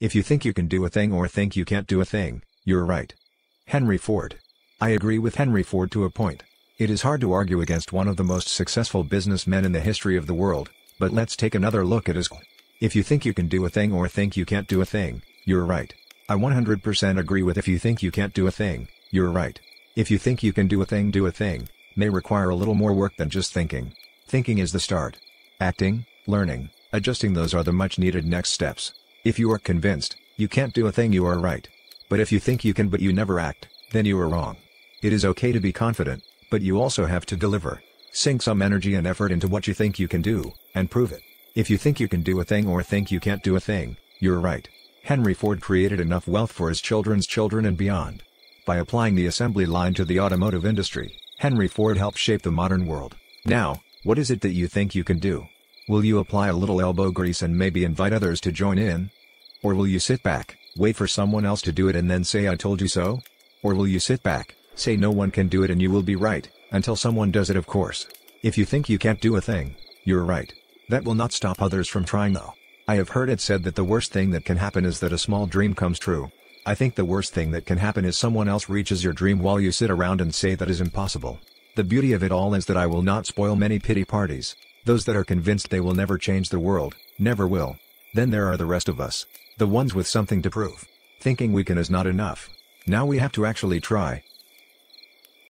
If you think you can do a thing or think you can't do a thing, you're right. Henry Ford. I agree with Henry Ford to a point. It is hard to argue against one of the most successful businessmen in the history of the world, but let's take another look at his. If you think you can do a thing or think you can't do a thing, you're right. I 100% agree with if you think you can't do a thing, you're right. If you think you can do a thing, do a thing, may require a little more work than just thinking. Thinking is the start. Acting, learning, adjusting those are the much needed next steps. If you are convinced, you can't do a thing you are right. But if you think you can but you never act, then you are wrong. It is okay to be confident, but you also have to deliver. Sink some energy and effort into what you think you can do, and prove it. If you think you can do a thing or think you can't do a thing, you're right. Henry Ford created enough wealth for his children's children and beyond. By applying the assembly line to the automotive industry, Henry Ford helped shape the modern world. Now, what is it that you think you can do? Will you apply a little elbow grease and maybe invite others to join in? Or will you sit back, wait for someone else to do it and then say I told you so? Or will you sit back, say no one can do it and you will be right, until someone does it of course. If you think you can't do a thing, you're right. That will not stop others from trying though. I have heard it said that the worst thing that can happen is that a small dream comes true. I think the worst thing that can happen is someone else reaches your dream while you sit around and say that is impossible. The beauty of it all is that I will not spoil many pity parties, those that are convinced they will never change the world, never will. Then there are the rest of us. The ones with something to prove. Thinking we can is not enough. Now we have to actually try,